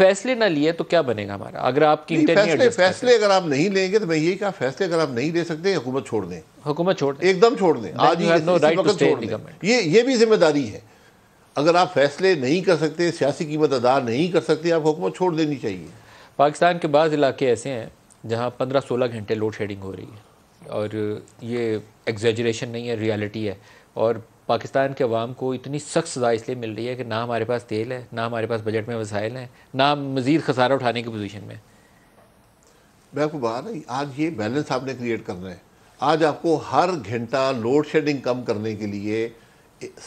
फैसले ना लिए तो क्या बनेगा हमारा अगर आपकी फैसले फैसले अगर आप नहीं लेंगे तो मैं यही कहा फैसले अगर आप नहीं ले सकते हुकूमत छोड़ दें हुकूमत छोड़ दें एकदम छोड़ दें आज ये ये भी जिम्मेदारी है अगर आप फैसले नहीं कर सकते सियासी कीमत अदा नहीं कर सकते आपको हुकूमत छोड़ देनी चाहिए पाकिस्तान के बाद इलाके ऐसे हैं जहाँ पंद्रह सोलह घंटे लोड शेडिंग हो रही है और ये एग्जेजरेशन नहीं है रियलिटी है और पाकिस्तान के अवाम को इतनी सख्त सज़ा इसलिए मिल रही है कि ना हमारे पास तेल है ना हमारे पास बजट में वसाइल हैं ना मज़ीद खसारा उठाने की पोजीशन में मैं आपको बता रहा आज ये बैलेंस आपने क्रिएट करना है आज आपको हर घंटा लोड शेडिंग कम करने के लिए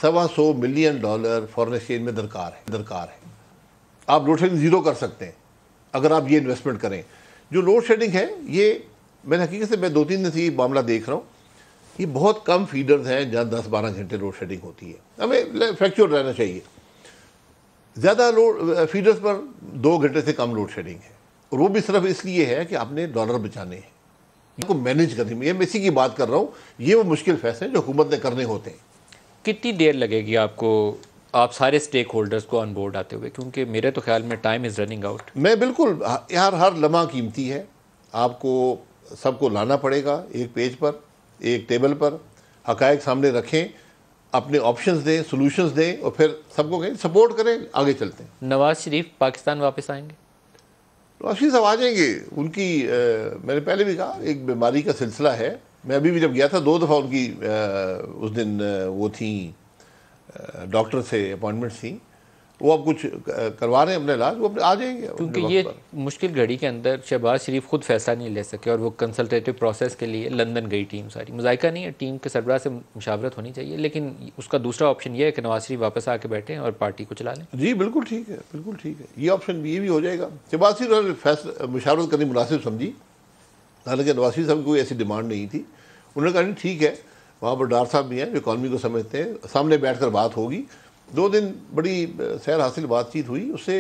सवा सौ मिलियन डॉलर फॉरन एक्सचेंज में दरकार है दरकार है आप लोड शेडिंग ज़ीरो कर सकते हैं अगर आप ये इन्वेस्टमेंट करें जो लोड शेडिंग है ये मैंने हकीकत से मैं दो तीन दिन से ये मामला देख रहा हूँ ये बहुत कम फीडर्स हैं जहाँ दस बारह घंटे लोड शेडिंग होती है हमें फ्रैक्चर रहना चाहिए ज़्यादा लोड फीडर्स पर दो घंटे से कम लोड शेडिंग है और वो भी सिर्फ इसलिए है कि आपने डॉलर बचाने हैं इनको मैनेज करने में ये मैं इसी की बात कर रहा हूँ ये वो मुश्किल फैसले जो हुकूमत ने करने होते हैं कितनी देर लगेगी आपको आप सारे स्टेक होल्डर्स को ऑन बोर्ड आते हुए क्योंकि मेरे तो ख्याल में टाइम इज़ रनिंग आउट मैं बिल्कुल यार हर लम्हा कीमती है आपको सबको लाना पड़ेगा एक पेज पर एक टेबल पर हकायक सामने रखें अपने ऑप्शंस दें सोल्यूशंस दें और फिर सबको कहें सपोर्ट करें आगे चलते हैं नवाज शरीफ पाकिस्तान वापस आएंगे नवाज शरीफ साहब आ जाएंगे उनकी आ, मैंने पहले भी कहा एक बीमारी का सिलसिला है मैं अभी भी जब गया था दो दफ़ा उनकी आ, उस दिन आ, वो थी डॉक्टर से अपॉइंटमेंट थी वो अब कुछ करवा रहे हैं अपने इलाज वो अपने आ जाएंगे क्योंकि ये मुश्किल घड़ी के अंदर शहबाज शरीफ खुद फैसला नहीं ले सके और वो कंसल्टेटिव प्रोसेस के लिए लंदन गई टीम सारी मजायका नहीं है टीम के सरबरा से मुशावरत होनी चाहिए लेकिन उसका दूसरा ऑप्शन ये है कि नवाज शरीफ वापस आके बैठे और पार्टी को चला लें जी बिल्कुल ठीक है बिल्कुल ठीक है ये ऑप्शन भी ये भी हो जाएगा शहबाज शरीफ ने फैसला मुशावरत करनी मुनासिब समझी हालांकि नवाज शरीफ साहब की कोई ऐसी डिमांड नहीं थी उन्होंने कहा ठीक है वहाँ पर डार साहब भी हैं जो इकॉनमी को समझते हैं सामने बैठ कर बात होगी दो दिन बड़ी सैर हासिल बातचीत हुई उससे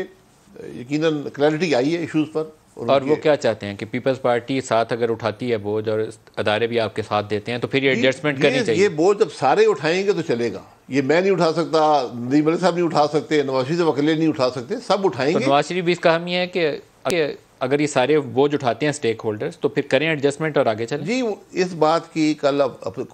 यकीनन क्लैरिटी आई है इशूज पर और, और वो क्या चाहते हैं कि पीपल्स पार्टी साथ अगर उठाती है बोझ और अदारे भी आपके साथ देते हैं तो फिर ये एडजस्टमेंट करनी चाहिए ये बोझ जब सारे उठाएंगे तो चलेगा ये मैं नहीं उठा सकता नदी अली साहब नहीं उठा सकते नवाज शरीफ अकेले नहीं उठा सकते सब उठाएंगे तो नवाज शरीफ भी इसका हम ये है कि अगर ये सारे बोझ उठाते हैं स्टेक होल्डर्स तो फिर करें एडजस्टमेंट और आगे चलें जी इस बात की कल अब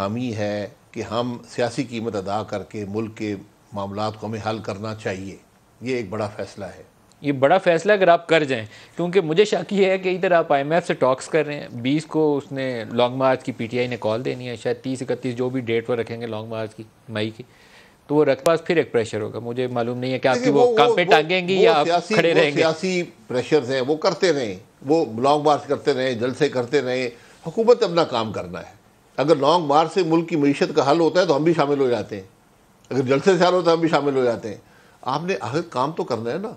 हामी है कि हम सियासी कीमत अदा करके मुल्क के मामला को हमें हल करना चाहिए ये एक बड़ा फैसला है ये बड़ा फैसला अगर आप कर जाएं क्योंकि मुझे शक ही है कि इधर आप आईएमएफ से टॉक्स कर रहे हैं बीस को उसने लॉन्ग मार्च की पीटीआई ने कॉल देनी है शायद तीस इकतीस जो भी डेट पर रखेंगे लॉन्ग मार्च की मई की तो वो रख पास फिर एक प्रेशर होगा मुझे मालूम नहीं है कि आपकी वो, वो काम पे टांगेंगी या आप खड़े रहेंगे सियासी प्रेशर्स हैं वो करते रहें वो लॉन्ग मार्च करते रहें जलसे करते रहें हुकूमत अपना काम करना है अगर लॉन्ग मार्च से मुल्क की मीशत का हल होता है तो हम भी शामिल हो जाते हैं अगर जलसे से हो तो हम भी शामिल हो जाते हैं आपने आखिर काम तो करना है ना